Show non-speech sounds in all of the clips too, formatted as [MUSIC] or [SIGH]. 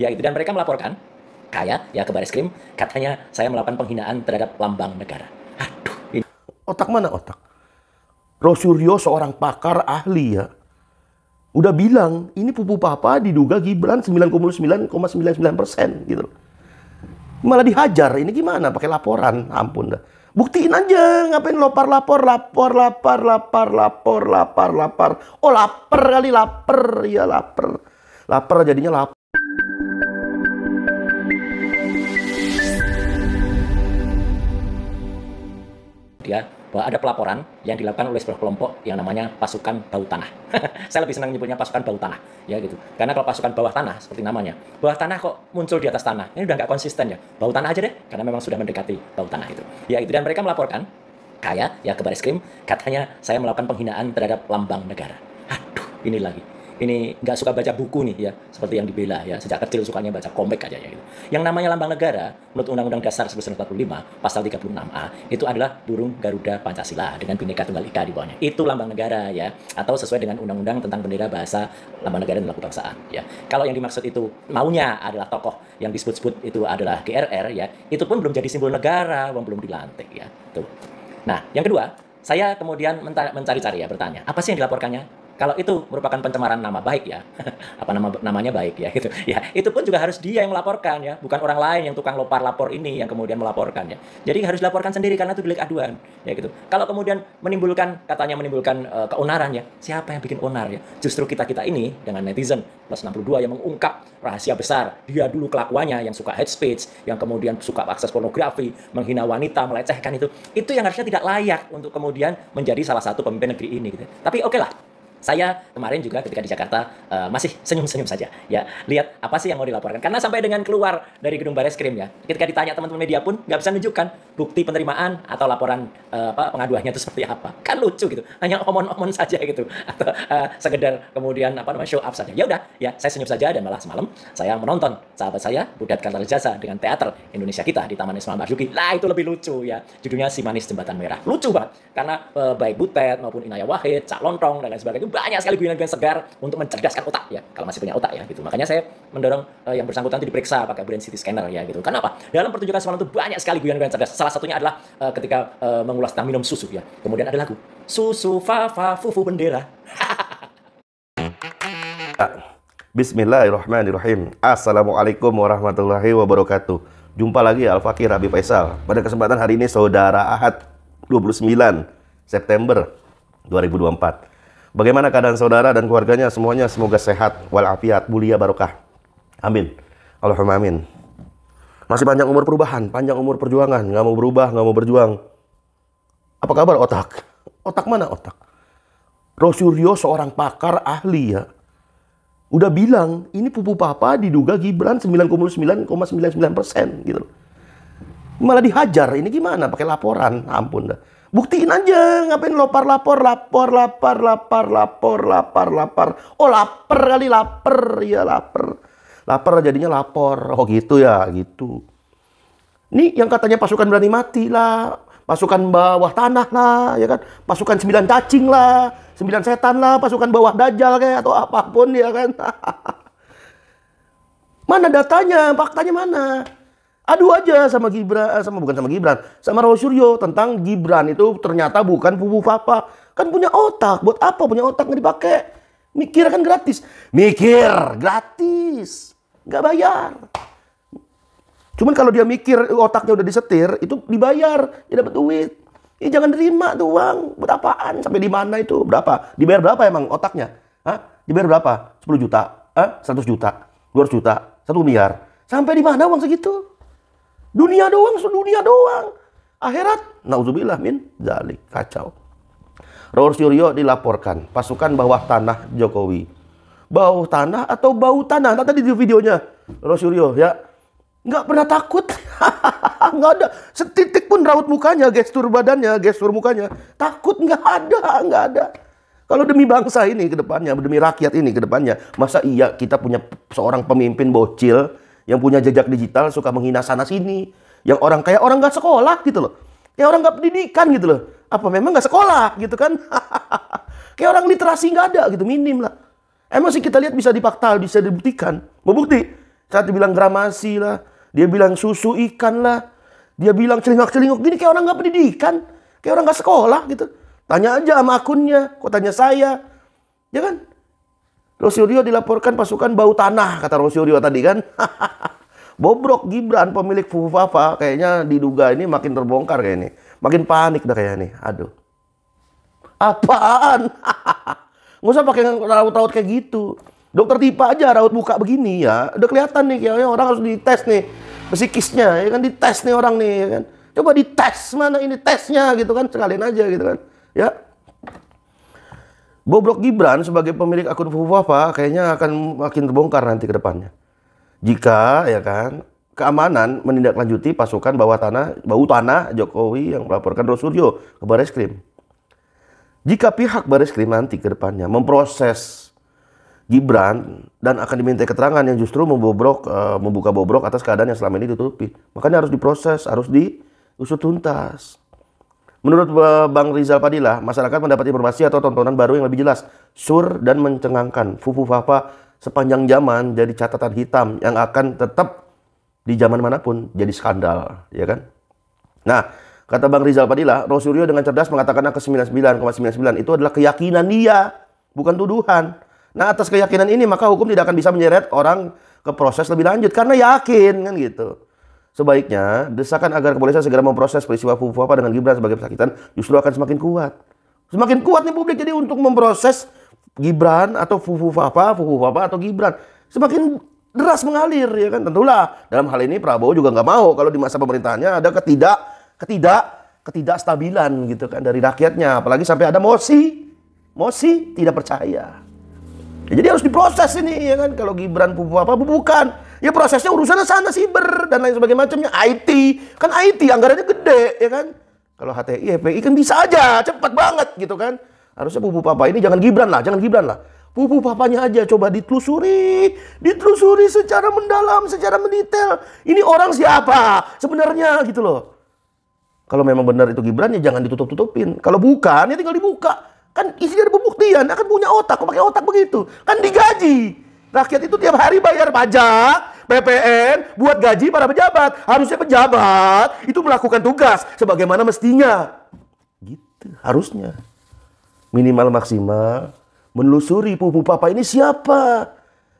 ya itu dan mereka melaporkan kaya ya ke baris krim katanya saya melakukan penghinaan terhadap lambang negara aduh ini. otak mana otak Rosuryo seorang pakar ahli ya udah bilang ini pupu papa diduga Gibran 99,99 persen gitu malah dihajar ini gimana pakai laporan ampun dah buktiin aja ngapain lopar lapor lapor lapar lapar lapor lapar lapar oh lapar kali lapar ya lapar lapar jadinya lapar media bahwa ada pelaporan yang dilakukan oleh sebuah kelompok yang namanya pasukan bau tanah. [LAUGHS] Saya lebih senang menyebutnya pasukan bau tanah, ya gitu. Karena kalau pasukan bawah tanah seperti namanya, bawah tanah kok muncul di atas tanah. Ini udah nggak konsisten ya. Bau tanah aja deh, karena memang sudah mendekati bau tanah itu. Ya itu dan mereka melaporkan kayak ya ke baris krim katanya saya melakukan penghinaan terhadap lambang negara. Aduh, ini lagi ini nggak suka baca buku nih ya seperti yang dibela ya sejak kecil sukanya baca komik aja ya gitu. yang namanya lambang negara menurut Undang-Undang Dasar 1945 pasal 36A itu adalah burung Garuda Pancasila dengan bineka tunggal ika di bawahnya itu lambang negara ya atau sesuai dengan Undang-Undang tentang bendera bahasa lambang negara dan lagu perusahaan ya kalau yang dimaksud itu maunya adalah tokoh yang disebut-sebut itu adalah GRR ya itu pun belum jadi simbol negara belum dilantik ya tuh nah yang kedua saya kemudian mencari-cari ya bertanya apa sih yang dilaporkannya kalau itu merupakan pencemaran nama baik ya [LAUGHS] apa nama namanya baik ya gitu ya itu pun juga harus dia yang melaporkan ya bukan orang lain yang tukang lopar lapor ini yang kemudian melaporkan ya jadi harus dilaporkan sendiri karena itu delik aduan ya gitu kalau kemudian menimbulkan katanya menimbulkan uh, keonaran ya siapa yang bikin onar ya justru kita kita ini dengan netizen plus 62 yang mengungkap rahasia besar dia dulu kelakuannya yang suka hate speech yang kemudian suka akses pornografi menghina wanita melecehkan itu itu yang harusnya tidak layak untuk kemudian menjadi salah satu pemimpin negeri ini gitu. tapi oke okay lah saya kemarin juga ketika di Jakarta uh, masih senyum-senyum saja ya lihat apa sih yang mau dilaporkan karena sampai dengan keluar dari gedung Baris Krim ya ketika ditanya teman-teman media pun nggak bisa menunjukkan bukti penerimaan atau laporan uh, apa pengaduannya itu seperti apa kan lucu gitu hanya omon-omon saja gitu atau uh, sekedar kemudian apa namanya show up saja ya udah ya saya senyum saja dan malah semalam saya menonton sahabat saya Budat Kantar Jasa dengan teater Indonesia kita di Taman Ismail Marzuki lah itu lebih lucu ya judulnya Si Manis Jembatan Merah lucu banget karena uh, baik Butet maupun Inaya Wahid Cak Lontong dan lain sebagainya banyak sekali guyonan-guyonan segar untuk mencerdaskan otak ya kalau masih punya otak ya gitu makanya saya mendorong uh, yang bersangkutan itu diperiksa pakai brain CT scanner ya gitu karena apa dalam pertunjukan semalam itu banyak sekali guyonan-guyonan cerdas salah satunya adalah uh, ketika uh, mengulas tentang minum susu ya kemudian ada lagu susu fa fa fufu bendera [LAUGHS] Bismillahirrahmanirrahim Assalamualaikum warahmatullahi wabarakatuh Jumpa lagi Al-Fakir Abi Faisal Pada kesempatan hari ini Saudara Ahad 29 September 2024 Bagaimana keadaan saudara dan keluarganya semuanya semoga sehat walafiat, mulia barokah. Amin. Allahumma amin. Masih panjang umur perubahan, panjang umur perjuangan, nggak mau berubah, nggak mau berjuang. Apa kabar otak? Otak mana otak? Rosurio seorang pakar ahli ya. Udah bilang, ini pupu papa diduga Gibran 99,99 persen gitu. Malah dihajar, ini gimana? Pakai laporan, ampun dah. Buktiin aja, ngapain lopar lapor, lapor, lapar, lapar, lapor, lapar, lapar. Oh lapar kali, lapar. ya lapar. Lapar jadinya lapor. Oh gitu ya, gitu. nih yang katanya pasukan berani mati lah. Pasukan bawah tanah lah, ya kan. Pasukan sembilan cacing lah. Sembilan setan lah, pasukan bawah dajal kayak atau apapun ya kan. [LAUGHS] mana datanya, faktanya mana? adu aja sama Gibran eh, sama bukan sama Gibran sama Raul Suryo tentang Gibran itu ternyata bukan pupu papa kan punya otak buat apa punya otak nggak dipakai mikir kan gratis mikir gratis nggak bayar cuman kalau dia mikir otaknya udah disetir itu dibayar dia dapat duit ya jangan terima tuh uang buat sampai di mana itu berapa dibayar berapa emang otaknya Hah? dibayar berapa 10 juta Hah? 100 juta 200 juta satu miliar sampai di mana uang segitu Dunia doang, dunia doang. Akhirat, nauzubillah min zalik, kacau. Raul Suryo dilaporkan pasukan bawah tanah Jokowi. Bawah tanah atau bau tanah? Nah, tadi di videonya Raul Suryo ya nggak pernah takut. [LAUGHS] nggak ada setitik pun raut mukanya, gestur badannya, gestur mukanya. Takut nggak ada, nggak ada. Kalau demi bangsa ini ke depannya, demi rakyat ini ke depannya, masa iya kita punya seorang pemimpin bocil yang punya jejak digital suka menghina sana sini. Yang orang kayak orang nggak sekolah gitu loh. Kayak orang nggak pendidikan gitu loh. Apa memang nggak sekolah gitu kan? [LAUGHS] kayak orang literasi nggak ada gitu minim lah. Emang sih kita lihat bisa dipakta, bisa dibuktikan. mau bukti? Saat bilang gramasi lah, dia bilang susu ikan lah, dia bilang celingak-celinguk gini kayak orang nggak pendidikan, kayak orang nggak sekolah gitu. Tanya aja sama akunnya, kok tanya saya, ya kan? Rosilio dilaporkan pasukan bau tanah, kata Rosilio tadi kan. [LAUGHS] Bobrok Gibran pemilik Fufafa kayaknya diduga ini makin terbongkar kayak ini. Makin panik dah kayaknya nih. Aduh. Apaan? [LAUGHS] Nggak usah pakai raut-raut kayak gitu. Dokter Tipa aja raut muka begini ya. Udah kelihatan nih kayaknya orang harus dites nih. Psikisnya ya kan dites nih orang nih ya kan. Coba dites mana ini tesnya gitu kan sekalian aja gitu kan. Ya. Bobrok Gibran sebagai pemilik akun Fufafa kayaknya akan makin terbongkar nanti ke depannya. Jika ya kan keamanan menindaklanjuti pasukan bawah tanah bau tanah Jokowi yang melaporkan Rosuryo ke Baris Krim. Jika pihak Baris Krim nanti ke depannya memproses Gibran dan akan diminta keterangan yang justru membobrok e, membuka bobrok atas keadaan yang selama ini ditutupi, makanya harus diproses, harus diusut tuntas. Menurut eh, Bang Rizal Padilla, masyarakat mendapat informasi atau tontonan baru yang lebih jelas, sur dan mencengangkan. Fufu Fafa sepanjang zaman jadi catatan hitam yang akan tetap di zaman manapun jadi skandal, ya kan? Nah, kata Bang Rizal Padilla, Rosuryo dengan cerdas mengatakan angka 99,99 itu adalah keyakinan dia, bukan tuduhan. Nah, atas keyakinan ini maka hukum tidak akan bisa menyeret orang ke proses lebih lanjut karena yakin kan gitu. Sebaiknya, desakan agar kepolisian segera memproses peristiwa apa dengan Gibran sebagai pesakitan justru akan semakin kuat. Semakin kuat nih publik jadi untuk memproses Gibran atau Fufu apa, Fufu apa atau Gibran semakin deras mengalir ya kan tentulah dalam hal ini Prabowo juga nggak mau kalau di masa pemerintahannya ada ketidak ketidak ketidakstabilan gitu kan dari rakyatnya apalagi sampai ada mosi mosi tidak percaya ya, jadi harus diproses ini ya kan kalau Gibran Fufu apa bukan Ya prosesnya urusannya sana siber dan lain sebagainya macamnya. IT kan IT anggarannya gede ya kan. Kalau HTI, HPI kan bisa aja cepat banget gitu kan. Harusnya pupu papa ini jangan Gibran lah, jangan Gibran lah. Pupu papanya aja coba ditelusuri, ditelusuri secara mendalam, secara mendetail. Ini orang siapa sebenarnya gitu loh. Kalau memang benar itu Gibran ya jangan ditutup-tutupin. Kalau bukan ya tinggal dibuka. Kan isinya ada pembuktian, akan punya otak, kok pakai otak begitu. Kan digaji. Rakyat itu tiap hari bayar pajak, PPN, buat gaji para pejabat. Harusnya pejabat itu melakukan tugas sebagaimana mestinya. Gitu, harusnya. Minimal maksimal, menelusuri pupu papa ini siapa.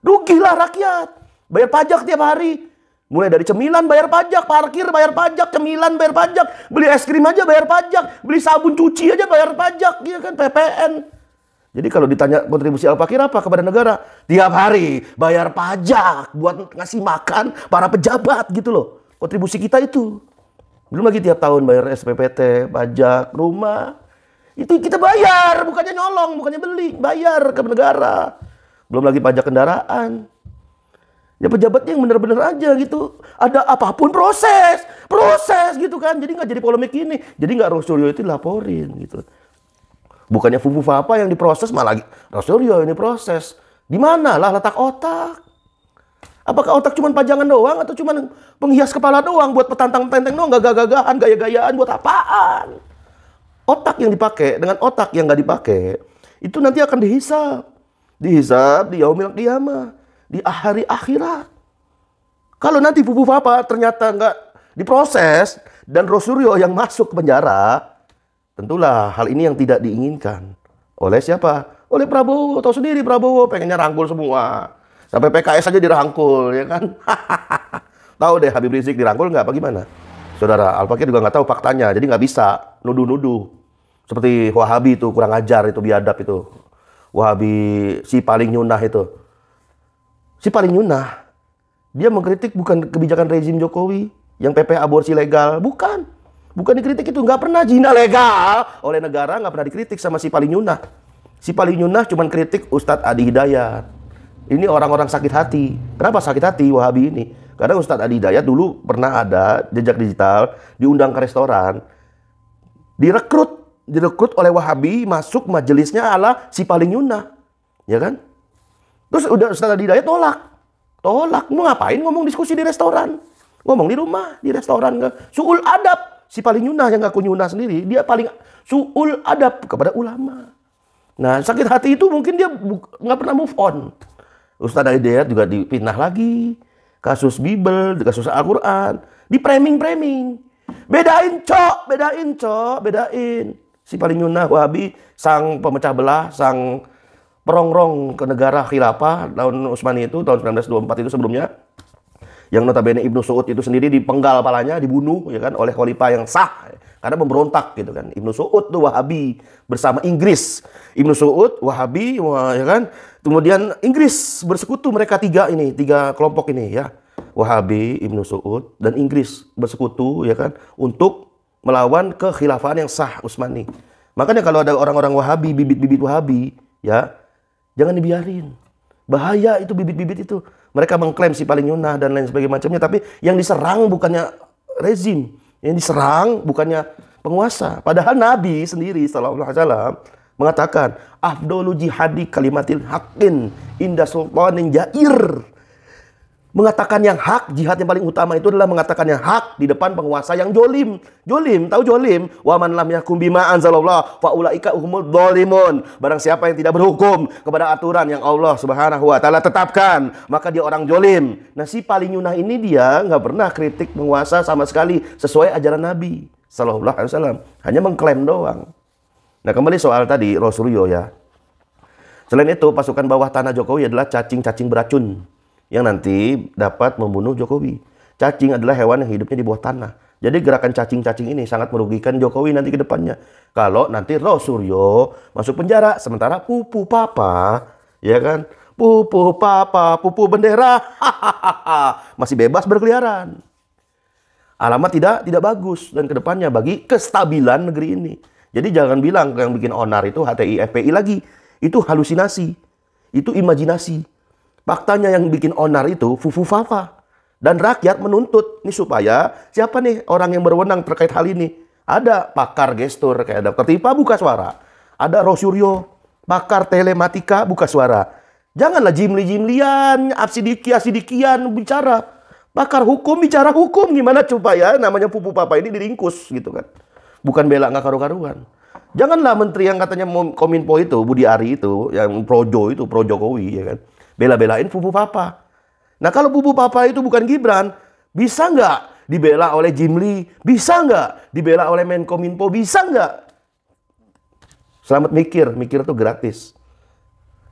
Rugilah rakyat. Bayar pajak tiap hari. Mulai dari cemilan bayar pajak, parkir bayar pajak, cemilan bayar pajak, beli es krim aja bayar pajak, beli sabun cuci aja bayar pajak, iya kan PPN. Jadi kalau ditanya kontribusi Al-Fakir apa kepada negara? Tiap hari bayar pajak buat ngasih makan para pejabat gitu loh. Kontribusi kita itu. Belum lagi tiap tahun bayar SPPT, pajak, rumah. Itu kita bayar, bukannya nyolong, bukannya beli. Bayar ke negara. Belum lagi pajak kendaraan. Ya pejabatnya yang benar-benar aja gitu. Ada apapun proses. Proses gitu kan. Jadi nggak jadi polemik ini. Jadi nggak Rosulio itu laporin gitu. Bukannya fufu apa yang diproses malah lagi Rasulullah ini proses Di mana lah letak otak? Apakah otak cuma pajangan doang atau cuma penghias kepala doang buat petantang-petantang doang, gagah-gagahan, gaya-gayaan buat apaan? Otak yang dipakai dengan otak yang gak dipakai itu nanti akan dihisap. Dihisap di yaumil qiyamah, di hari akhirat. Kalau nanti fufu apa ternyata nggak diproses dan Rosurio yang masuk ke penjara, Tentulah hal ini yang tidak diinginkan. Oleh siapa? Oleh Prabowo. Tahu sendiri Prabowo pengennya rangkul semua. Sampai PKS aja dirangkul, ya kan? [LAUGHS] tahu deh Habib Rizik dirangkul nggak apa gimana? Saudara, al juga nggak tahu faktanya, jadi nggak bisa nuduh-nuduh. Seperti Wahabi itu, kurang ajar itu, biadab itu. Wahabi si paling nyunah itu. Si paling nyunah, dia mengkritik bukan kebijakan rezim Jokowi, yang PP aborsi legal, bukan Bukan dikritik itu, nggak pernah jina legal oleh negara, nggak pernah dikritik sama si paling nyunah. Si paling nyunah cuman kritik Ustadz Adi Hidayat. Ini orang-orang sakit hati. Kenapa sakit hati Wahabi ini? Karena Ustadz Adi Hidayat dulu pernah ada jejak digital, diundang ke restoran, direkrut, direkrut oleh Wahabi masuk majelisnya ala si paling nyunah. Ya kan? Terus udah Ustadz Adi Hidayat tolak. Tolak, mau ngapain ngomong diskusi di restoran? Ngomong di rumah, di restoran. Suul adab, si paling nyunah yang ngaku nyunah sendiri, dia paling suul adab kepada ulama. Nah, sakit hati itu mungkin dia nggak pernah move on. Ustadz Ali Dayat juga dipindah lagi. Kasus Bibel, kasus Al-Quran. Di preming preming Bedain, cok. Bedain, cok. Bedain. Si paling nyunah Wahabi, sang pemecah belah, sang perongrong ke negara khilafah tahun Utsmani itu, tahun 1924 itu sebelumnya yang notabene Ibnu Saud itu sendiri dipenggal palanya, dibunuh ya kan oleh khalifah yang sah karena memberontak gitu kan. Ibnu Saud tuh Wahabi bersama Inggris. Ibnu Saud, Wahabi wah, ya kan. Kemudian Inggris bersekutu mereka tiga ini, tiga kelompok ini ya. Wahabi, Ibnu Saud dan Inggris bersekutu ya kan untuk melawan kekhilafan yang sah Utsmani. Makanya kalau ada orang-orang Wahabi, bibit-bibit Wahabi ya, jangan dibiarin. Bahaya itu bibit-bibit itu. Mereka mengklaim si paling Yunah dan lain sebagainya macamnya, tapi yang diserang bukannya rezim, yang diserang bukannya penguasa. Padahal Nabi sendiri sallallahu alaihi wasallam mengatakan afdolu jihadi kalimatil haqqin inda sultanin jair mengatakan yang hak, jihad yang paling utama itu adalah mengatakan yang hak di depan penguasa yang jolim. Jolim, tahu jolim? Wa man lam yakum bima anzalallah fa ulaika humul zalimun. Barang siapa yang tidak berhukum kepada aturan yang Allah Subhanahu wa taala tetapkan, maka dia orang jolim. Nah, si paling yunah ini dia nggak pernah kritik penguasa sama sekali sesuai ajaran Nabi sallallahu alaihi wasallam. Hanya mengklaim doang. Nah, kembali soal tadi Rasulullah ya. Selain itu, pasukan bawah tanah Jokowi adalah cacing-cacing beracun yang nanti dapat membunuh Jokowi. Cacing adalah hewan yang hidupnya di bawah tanah. Jadi gerakan cacing-cacing ini sangat merugikan Jokowi nanti ke depannya. Kalau nanti Suryo masuk penjara, sementara pupu papa, ya kan? Pupu papa, pupu bendera, masih bebas berkeliaran. Alamat tidak tidak bagus dan ke depannya bagi kestabilan negeri ini. Jadi jangan bilang yang bikin onar itu HTI FPI lagi. Itu halusinasi. Itu imajinasi Faktanya yang bikin onar itu Fufu Fafa. Dan rakyat menuntut nih supaya siapa nih orang yang berwenang terkait hal ini. Ada pakar gestur kayak ada ketipa buka suara. Ada Rosyuryo, pakar telematika buka suara. Janganlah jimli-jimlian, absidikia-sidikian bicara. Pakar hukum bicara hukum gimana supaya namanya pupu papa ini diringkus gitu kan. Bukan bela nggak karu-karuan. Janganlah menteri yang katanya kominfo itu, Budi Ari itu, yang projo itu, pro Jokowi ya kan bela-belain pupu papa. Nah kalau pupu papa itu bukan Gibran, bisa nggak dibela oleh Jimli? Bisa nggak dibela oleh Menkominfo? Bisa nggak? Selamat mikir, mikir itu gratis.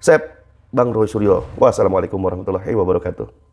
Sep, Bang Roy Suryo. Wassalamualaikum warahmatullahi wabarakatuh.